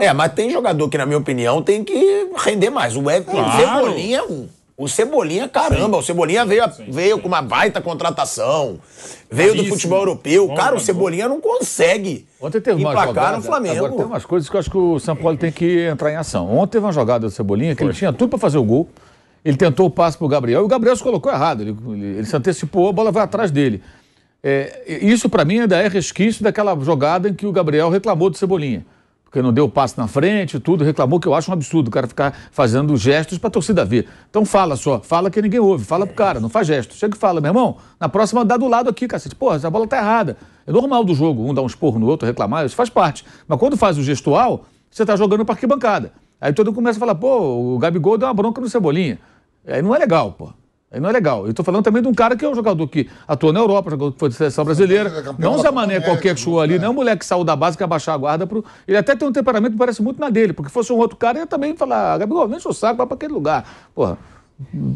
É, mas tem jogador que, na minha opinião, tem que render mais. O, claro. o Cebolinha é um. O Cebolinha, caramba, sim. o Cebolinha veio, sim, sim, veio com uma baita contratação, veio Caríssimo. do futebol europeu. Bom, Cara, o Cebolinha não consegue Ontem teve uma jogada, no Flamengo. Agora, tem umas coisas que eu acho que o São Paulo tem que entrar em ação. Ontem teve uma jogada do Cebolinha que Foi. ele tinha tudo para fazer o gol, ele tentou o passe pro Gabriel, e o Gabriel se colocou errado, ele, ele, ele se antecipou, a bola vai atrás dele. É, isso, para mim, ainda é resquício daquela jogada em que o Gabriel reclamou do Cebolinha porque não deu passo na frente, tudo, reclamou que eu acho um absurdo o cara ficar fazendo gestos para a torcida ver. Então fala só, fala que ninguém ouve, fala pro é. cara, não faz gesto. Chega e fala, meu irmão, na próxima dá do lado aqui, cacete. Porra, essa bola tá errada. É normal do jogo, um dar um esporro no outro, reclamar, isso faz parte. Mas quando faz o gestual, você tá jogando para arquibancada. Aí todo mundo começa a falar, pô, o Gabigol deu uma bronca no Cebolinha. Aí não é legal, pô. Aí não é legal. Eu estou falando também de um cara que é um jogador que atuou na Europa, jogador que foi de seleção brasileira. Não se Mané qualquer que chua ali, é. não é um moleque que saiu da base que abaixar a guarda. Pro... Ele até tem um temperamento que parece muito na dele, porque fosse um outro cara, ele também falar, ah, Gabigol, nem seu saco, vai para aquele lugar. Porra.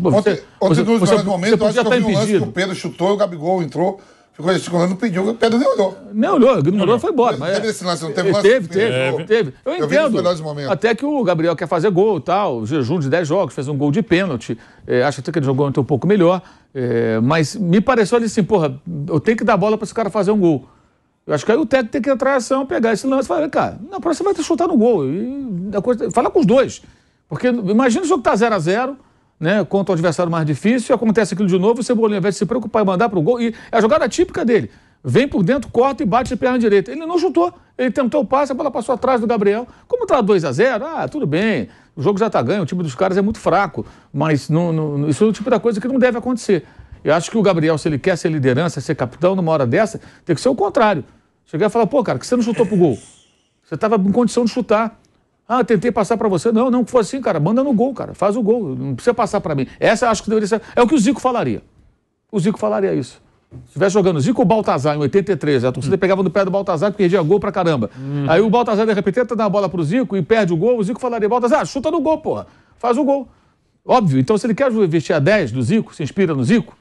Você, ontem, ontem você, nos você, momentos, você eu acho que tá eu vi um lance que o Pedro chutou e o Gabigol entrou. Ficou gesticulando, pediu, o Pedro nem olhou. Nem olhou, ignorou, foi embora. Mas teve esse lance, não teve lance? Teve, teve, teve. Eu entendo. momentos. Até que o Gabriel quer fazer gol e tal, jejum de 10 jogos, fez um gol de pênalti. É, acho até que ele jogou um pouco melhor. É, mas me pareceu ali assim, porra, eu tenho que dar bola para esse cara fazer um gol. Eu acho que aí o técnico tem que entrar em ação, pegar esse lance e falar, cara, na próxima vai chutar no gol. E a coisa, fala com os dois. Porque imagina o jogo que tá 0x0 né, contra o adversário mais difícil, e acontece aquilo de novo, o Cebolinha, ao invés de se preocupar e mandar para o gol, e é a jogada típica dele. Vem por dentro, corta e bate de perna direita. Ele não chutou, ele tentou o passe, a bola passou atrás do Gabriel. Como está 2 a 0 ah, tudo bem, o jogo já está ganho, o time dos caras é muito fraco, mas não, não, isso é o tipo da coisa que não deve acontecer. Eu acho que o Gabriel, se ele quer ser liderança, ser capitão numa hora dessa, tem que ser o contrário. Chegar e falar, pô, cara, que você não chutou pro gol? Você estava em condição de chutar. Ah, tentei passar para você. Não, não, foi assim, cara. Manda no gol, cara. Faz o gol. Não precisa passar para mim. Essa acho que deveria ser. É o que o Zico falaria. O Zico falaria isso. Se estivesse jogando Zico Baltazar em 83, a torcida hum. pegava no pé do Baltazar e perdia gol pra caramba. Hum. Aí o Baltazar, de repente, tenta dar a bola pro Zico e perde o gol. O Zico falaria: Baltazar, chuta no gol, porra. Faz o gol. Óbvio. Então, se ele quer vestir a 10 do Zico, se inspira no Zico,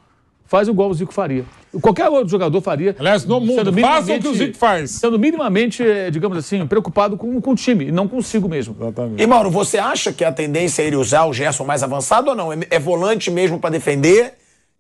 faz igual o Zico faria. Qualquer outro jogador faria. Aliás, no mundo, faz o que o Zico faz. Sendo minimamente, eh, digamos assim, preocupado com, com o time, e não consigo mesmo. Exatamente. E Mauro, você acha que a tendência é ele usar o Gerson mais avançado ou não? É, é volante mesmo para defender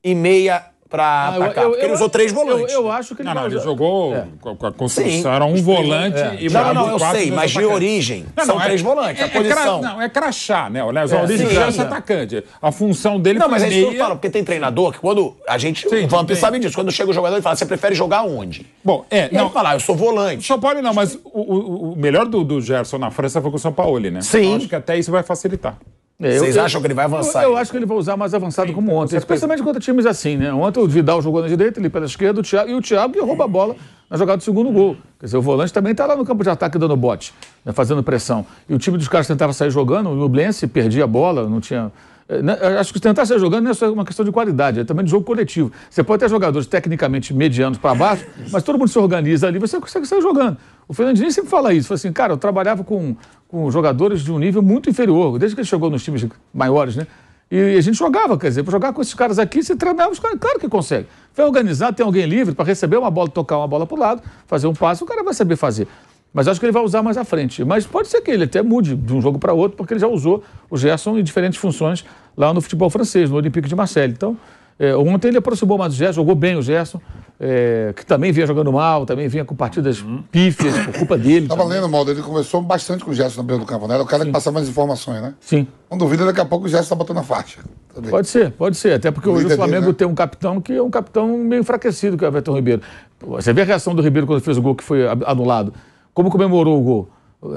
e meia para ah, atacar. Eu, eu, ele usou três volantes. Eu, eu acho que ele Não, não, ele jogou é. com a construção, um volante é. e Não, não, eu sei, mas de origem não, não, são é, três é volantes. É, a posição. Cra, não, é crachá, né? Aliás, a origem é esse é atacante. A função dele Não, mas é isso que eu falo, porque tem treinador que quando a gente, sim, o Vamp tem. sabe disso, quando chega o jogador e fala, você prefere jogar onde? Bom, é. E não, falar eu sou volante. São Paulo não, mas o, o, o melhor do, do, Gerson na França foi com o São Paulo, né? Sim. acho que até isso vai facilitar. É, Vocês eu, acham que ele vai avançar? Eu, eu, acho que ele vai usar mais avançado como ontem, especialmente pensa... contra times assim, né? Ontem o Vidal jogou na direita, ele pela esquerda, o Thiago, e o Thiago que rouba a bola na jogada do segundo gol. Quer dizer, o volante também está lá no campo de ataque dando bote, né, fazendo pressão. E o time dos caras tentava sair jogando, o Nublense perdia a bola, não tinha é, né, acho que tentar tá ser jogando não né, é só uma questão de qualidade, é também de jogo coletivo. Você pode ter jogadores tecnicamente medianos para baixo, mas todo mundo se organiza ali, você consegue sair jogando. O Fernandinho sempre fala isso, fala assim, cara, eu trabalhava com, com jogadores de um nível muito inferior, desde que ele chegou nos times maiores, né? E a gente jogava, quer dizer, para jogar com esses caras aqui, você treinava os caras, claro que consegue. Foi organizado, tem alguém livre para receber uma bola, tocar uma bola para o lado, fazer um passo, o cara vai saber fazer. Mas acho que ele vai usar mais à frente. Mas pode ser que ele até mude de um jogo para outro, porque ele já usou o Gerson em diferentes funções lá no futebol francês, no Olympique de Marseille. Então, é, ontem ele aproximou mais do Gerson, jogou bem o Gerson, é, que também vinha jogando mal, também vinha com partidas uhum. pífias por culpa dele. Estava lendo, Maldo, ele conversou bastante com o Gerson no meio do campo, né? Era o cara Sim. que passava mais informações, né? Sim. Não duvido, daqui a pouco o Gerson está botando a faixa. Também. Tá pode ser, pode ser. Até porque o hoje o Flamengo dele, né? tem um capitão que é um capitão meio enfraquecido, que é o Everton Ribeiro. Você vê a reação do Ribeiro quando fez o gol que foi anulado como comemorou o gol.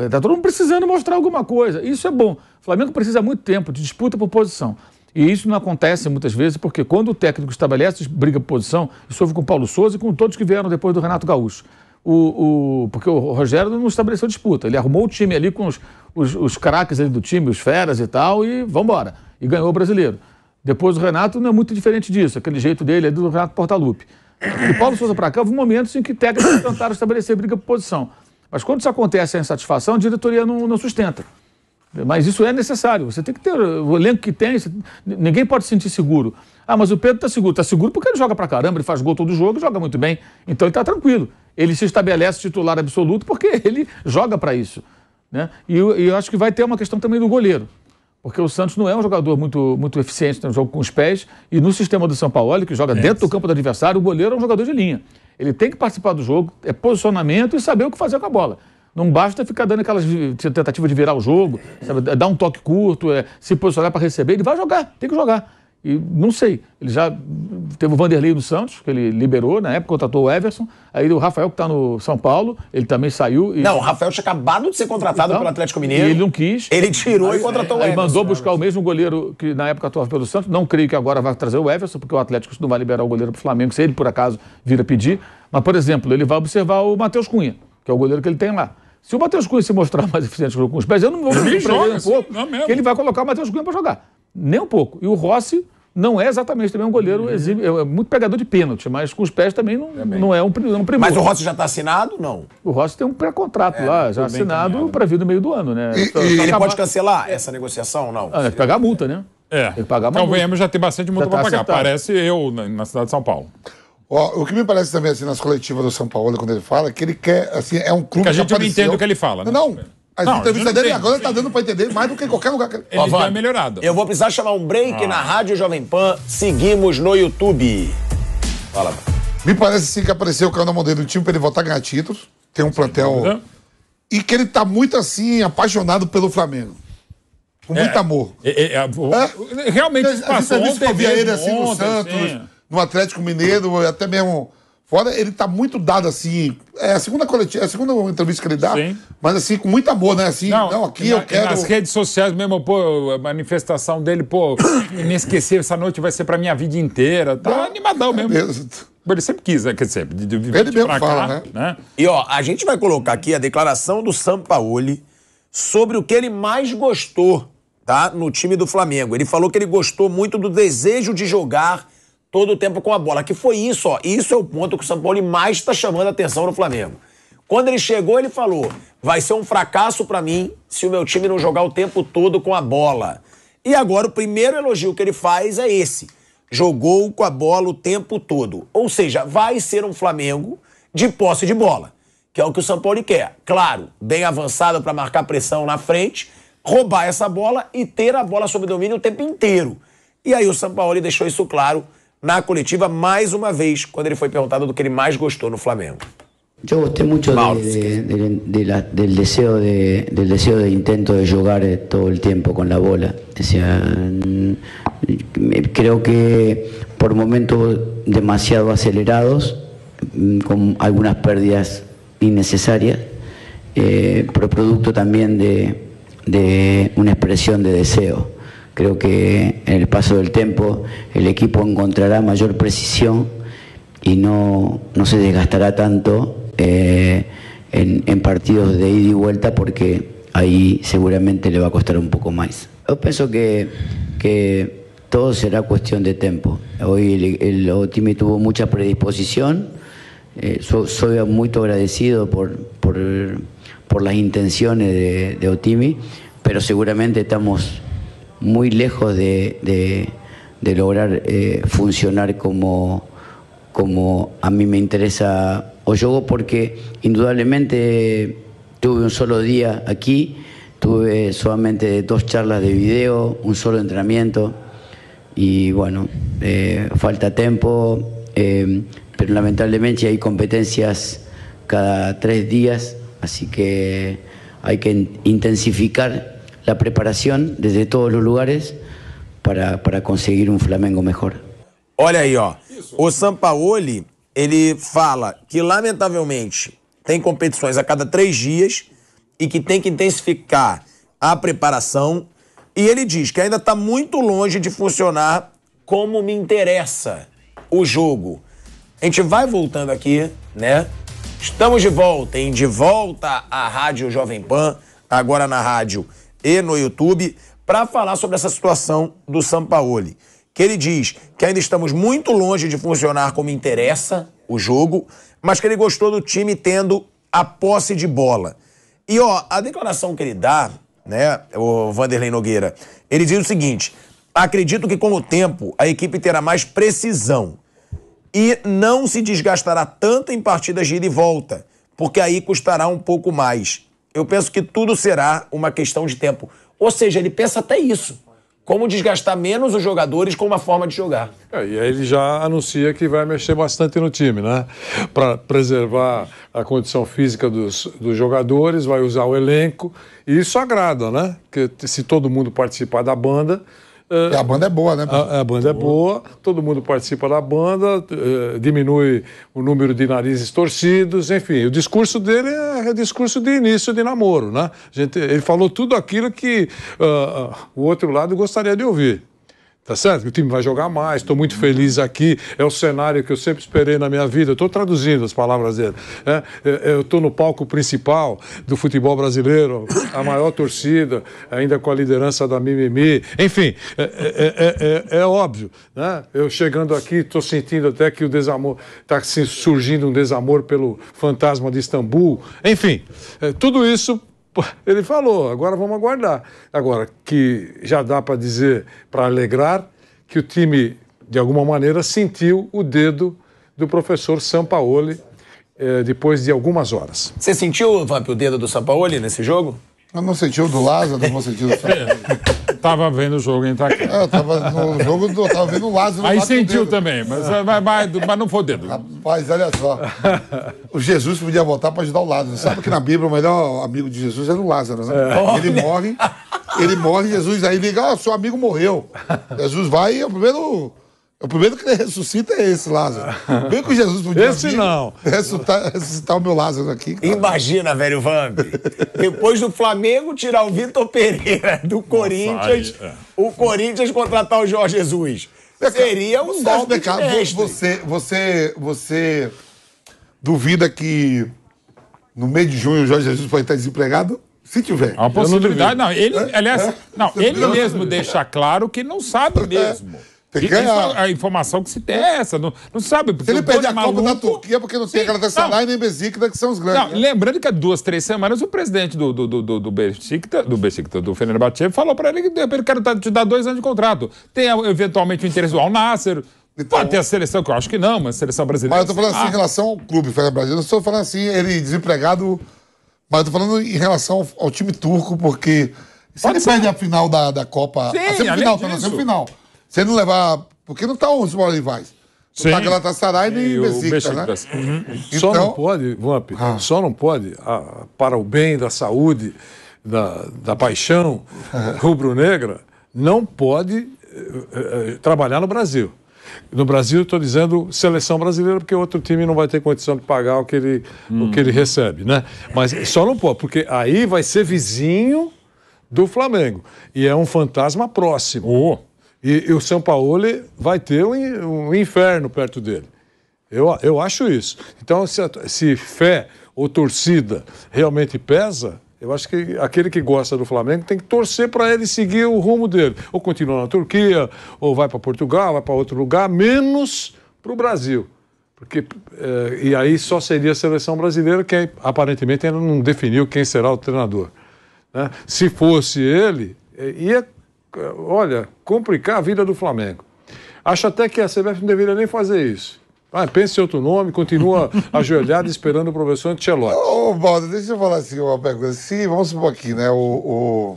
Está é, todo mundo precisando mostrar alguma coisa. Isso é bom. O Flamengo precisa muito tempo de disputa por posição. E isso não acontece muitas vezes, porque quando o técnico estabelece briga por posição, isso houve com o Paulo Souza e com todos que vieram depois do Renato Gaúcho. O, o, porque o Rogério não estabeleceu disputa. Ele arrumou o time ali com os, os, os craques ali do time, os feras e tal, e vambora. E ganhou o brasileiro. Depois o Renato não é muito diferente disso, aquele jeito dele é do Renato Portaluppi. De Paulo Souza para cá, houve momentos em que técnicos tentaram estabelecer briga por posição. Mas quando isso acontece a insatisfação, a diretoria não, não sustenta. Mas isso é necessário. Você tem que ter o elenco que tem, você, ninguém pode se sentir seguro. Ah, mas o Pedro está seguro. Está seguro porque ele joga para caramba, ele faz gol todo jogo, joga muito bem. Então ele está tranquilo. Ele se estabelece titular absoluto porque ele joga para isso. Né? E, eu, eu acho que vai ter uma questão também do goleiro. Porque o Santos não é um jogador muito, muito eficiente no jogo com os pés. E no sistema do São Paulo, que joga é, dentro do campo do adversário, o goleiro é um jogador de linha. Ele tem que participar do jogo, é posicionamento e saber o que fazer com a bola. Não basta ficar dando aquelas tentativas de virar o jogo, sabe? dar um toque curto, é, se posicionar para receber. Ele vai jogar, tem que jogar. E não sei, ele já teve o Vanderlei do Santos, que ele liberou na época, contratou o Everson. Aí o Rafael, que está no São Paulo, ele também saiu. E... Não, o Rafael tinha acabado de ser contratado então, pelo Atlético Mineiro. ele não quis. Ele tirou e contratou o Everson. Aí mandou buscar o mesmo goleiro que na época atuava pelo Santos. Não creio que agora vai trazer o Everson, porque o Atlético não vai liberar o goleiro para o Flamengo, se ele por acaso vir a pedir. Mas, por exemplo, ele vai observar o Matheus Cunha, que é o goleiro que ele tem lá. Se o Matheus Cunha se mostrar mais eficiente com os pés, eu não vou me surpreender um assim, pouco, é que ele vai colocar o Matheus Cunha para jogar. Nem um pouco. E o Rossi não é exatamente também um goleiro uhum. exibe, é, é muito pegador de pênalti, mas com os pés também não, não é um, é um Mas o Rossi já está assinado, não? O Rossi tem um pré-contrato é, lá, já assinado para vir do meio do ano, né? E, então, e, ele acabar... pode cancelar essa negociação, ou não? Ah, né, tem que pagar a multa, né? É. Tem que pagar Então, multa. venhamos já tem bastante multa tá para pagar. Acertado. Parece eu na, na cidade de São Paulo. o que me parece também, assim, nas coletivas do São Paulo, quando ele fala, que ele quer, assim, é um clube que a gente que apareceu... não entende o que ele fala, né? Não, as não, entrevistas dele agora tá dando pra entender mais do que em qualquer lugar. Que... Ele Ó, melhorado. Eu vou precisar chamar um break ah. na Rádio Jovem Pan. Seguimos no YouTube. Fala. Me parece sim que apareceu o canal modelo do time pra ele voltar a ganhar títulos. Tem um sim, plantel. E que ele tá muito assim, apaixonado pelo Flamengo. Com é, muito amor. É, é, é realmente, a, passou a Eu via ele assim no Santos, sim. no Atlético Mineiro, até mesmo Fora, ele tá muito dado assim. É a segunda coletiva, é a segunda entrevista que ele dá, Sim. mas assim, com muito amor, né? Assim, não, não aqui na, eu quero. Nas redes sociais mesmo, pô, a manifestação dele, pô, esquecer. essa noite vai ser pra minha vida inteira. Tá não, animadão é mesmo. mesmo. Ele sempre quis, né? Quer dizer, de, de, ele mesmo fala, né? né? E ó, a gente vai colocar aqui a declaração do Sampaoli sobre o que ele mais gostou, tá? No time do Flamengo. Ele falou que ele gostou muito do desejo de jogar todo o tempo com a bola. Que foi isso, ó. Isso é o ponto que o São Paulo mais está chamando a atenção no Flamengo. Quando ele chegou, ele falou: vai ser um fracasso para mim se o meu time não jogar o tempo todo com a bola. E agora o primeiro elogio que ele faz é esse: jogou com a bola o tempo todo. Ou seja, vai ser um Flamengo de posse de bola, que é o que o São Paulo quer. Claro, bem avançado para marcar pressão na frente, roubar essa bola e ter a bola sob domínio o tempo inteiro. E aí o São Paulo deixou isso claro na coletiva mais uma vez, cuando ele fue perguntado do que ele mais gostou no Flamengo. Yo gusté mucho del, deseo del deseo de intento de jugar eh, todo el tiempo con la bola. Mm, creo que por momentos demasiado acelerados, mm, con algunas pérdidas innecesarias, eh, pero producto también de, una expresión de deseo. Creo que en el paso del tiempo el equipo encontrará mayor precisión y no, se desgastará tanto eh, en, partidos de ida y vuelta porque ahí seguramente le va a costar un poco más. Yo pienso que, todo será cuestión de tiempo. Hoy el, Otimi tuvo mucha predisposición. Eh, soy muy agradecido por, por, las intenciones de Otimi, pero seguramente estamos muy lejos de, lograr eh, funcionar como, como a mí me interesa Oyogo porque indudablemente tuve un solo día aquí, tuve solamente dos charlas de video, un solo entrenamiento y bueno, eh, falta tiempo, eh, pero lamentablemente hay competencias cada tres días, así que hay que intensificar la preparación desde todos los lugares para, para conseguir um Flamengo melhor. Olha aí, ó. O Sampaoli, ele fala que, lamentavelmente, tem competições a cada três dias e que tem que intensificar a preparação. E ele diz que ainda está muito longe de funcionar como me interessa o jogo. A gente vai voltando aqui, né? Estamos de volta, em De Volta à Rádio Jovem Pan, agora na rádio e no YouTube para falar sobre essa situação do Sampaoli. Que ele diz que ainda estamos muito longe de funcionar como interessa o jogo, mas que ele gostou do time tendo a posse de bola. E ó, a declaração que ele dá, né, o Vanderlei Nogueira, ele diz o seguinte: acredito que com o tempo a equipe terá mais precisão e não se desgastará tanto em partidas de ida e volta, porque aí custará um pouco mais. Eu penso que tudo será uma questão de tempo. Ou seja, ele pensa até isso. Como desgastar menos os jogadores com uma forma de jogar. É, e aí ele já anuncia que vai mexer bastante no time, né? Para preservar a condição física dos, dos jogadores, vai usar o elenco. E isso agrada, né? Porque se todo mundo participar da banda, Uh, a banda é boa, né? A, a banda é boa. todo mundo participa da banda, uh, diminui o número de narizes torcidos, enfim. O discurso dele é, é discurso de início de namoro, né? Gente, ele falou tudo aquilo que uh, o outro lado gostaria de ouvir. Tá certo? O time vai jogar mais, estou muito feliz aqui, é o cenário que eu sempre esperei na minha vida. Estou traduzindo as palavras dele. É, eu estou no palco principal do futebol brasileiro, a maior torcida, ainda com a liderança da Mimimi. Enfim, é, é, é óbvio. Né? Eu chegando aqui, estou sentindo até que o desamor está surgindo um desamor pelo fantasma de Istambul. Enfim, tudo isso ele falou, agora vamos aguardar. Agora, que já dá para dizer, para alegrar, que o time, de alguma maneira, sentiu o dedo do professor Sampaoli eh, depois de algumas horas. Você sentiu, Vamp, o dedo do Sampaoli nesse jogo? Eu não senti o do Lázaro, não senti o do Sampaoli. estava vendo o jogo em Itaquera. É, eu estava no jogo, eu estava vendo o Lázaro. Aí sentiu também, mas, mas, mas, mas, não foi dedo. Rapaz, olha só. O Jesus podia voltar para ajudar o Lázaro. Sabe que na Bíblia o melhor amigo de Jesus era o Lázaro, né? É. Ele morre, ele morre, Jesus aí liga, ah, seu amigo morreu. Jesus vai e é o primeiro o primeiro que ele ressuscita é esse Lázaro. Bem que Jesus podia esse não. Ressuscitar, ressuscitar, o meu Lázaro aqui. Cara. Imagina, velho Vamp. Depois do Flamengo tirar o Vitor Pereira do Nossa, Corinthians, aí, é. o Corinthians contratar o Jorge Jesus. Seria um golpe Beca, você, você, você duvida que no mês de junho o Jorge Jesus pode estar desempregado? Se tiver. É a possibilidade, não. Ele, é? aliás, é? não, ele mesmo deixa claro que não sabe mesmo. Tem que ganhar. A informação que se tem é essa. Não, não sabe. Porque se ele perder a maluco, é Copa da Turquia, porque não tem sim, Galatasaray não. nem Besiktas, que são os grandes. Não, né? Lembrando que há duas, três semanas, o presidente do, do, do, do, do Besiktas, do, Besiktas, do Fenerbahçe, falou para ele que ele quer quero te dar dois anos de contrato. Tem eventualmente o interesse do Alnasser. Nasser, então, Pode ter a seleção, que eu acho que não, mas a seleção brasileira. Mas eu tô falando assim ah. em relação ao clube brasileiro. Não estou falando assim, ele desempregado, mas eu tô falando em relação ao, time turco, porque se Pode ele ser. perde a final da, da Copa. Sim, a semifinal, tá na semifinal você não levar. Porque não está 11 bolas rivais. Não está Galatasaray nem e Besiktas, né? Uhum. Então... Só não então- pode, Vamp, ah. só não pode, ah, para o bem da saúde, da, da paixão ah. rubro-negra, não pode eh, eh, eh, trabalhar no Brasil. No Brasil, estou dizendo seleção brasileira, porque outro time não vai ter condição de pagar o que ele, hum. o que ele uhum. recebe, né? Mas só não pode, porque aí vai ser vizinho do Flamengo. E é um fantasma próximo. Oh. E, e o São Paulo vai ter um, um, inferno perto dele. Eu, eu acho isso. Então, se, se fé ou torcida realmente pesa, eu acho que aquele que gosta do Flamengo tem que torcer para ele seguir o rumo dele. Ou continua na Turquia, ou vai para Portugal, vai para outro lugar, menos para o Brasil. Porque, eh, e aí só seria a seleção brasileira, que aparentemente ainda não definiu quem será o treinador. Né? Se fosse ele, eh, ia olha, complicar a vida do Flamengo. Acho até que a CBF não deveria nem fazer isso. Ah, em outro nome, continua ajoelhado esperando o professor Antielotti. Ô, oh, Baldo, deixa eu falar assim uma pergunta. Se, vamos supor aqui, né, o,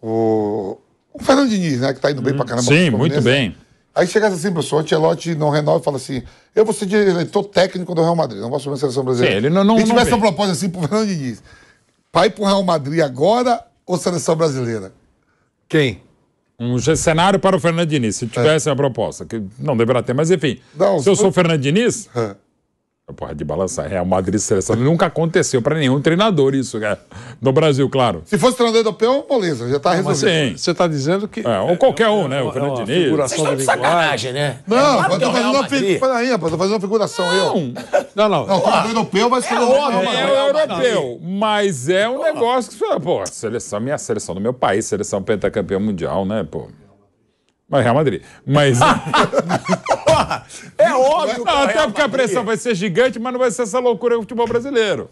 o, o, o Fernando Diniz, né, que tá indo bem pra caramba. Sim, muito bem. Aí chegasse assim, professor, o Antielotti não renova e fala assim: eu vou ser diretor técnico do Real Madrid, não vou assumir a seleção brasileira. Sim, ele não, não, e tivesse não uma proposta assim pro Fernando Diniz: vai pro Real Madrid agora ou seleção brasileira? Quem? Um cenário para o Fernando se é. tivesse é. a proposta, que não deverá ter, mas enfim. Não, se eu sou o Fernando é. Porra, de balançar. Real Madrid seleção nunca aconteceu para nenhum treinador isso, cara. Né? No Brasil, claro. Se fosse treinador europeu, moleza, já tá resolvido. sim. Você tá dizendo que. É, ou qualquer um, né? O é, é, é Fernando Diniz. Vocês estão de sacanagem, né? Não, é eu tô fazendo uma figuração. Peraí, rapaz, tô fazendo uma figuração não. eu. Não, não. Não, treinador europeu, vai ser o europeu. É europeu, mas é um negócio que. Pô, seleção, minha seleção do meu país, seleção pentacampeã mundial, né, pô? Mas Real Madrid. Mas. Porra! É óbvio! Até é porque a pressão vai ser gigante, mas não vai ser essa loucura do futebol brasileiro.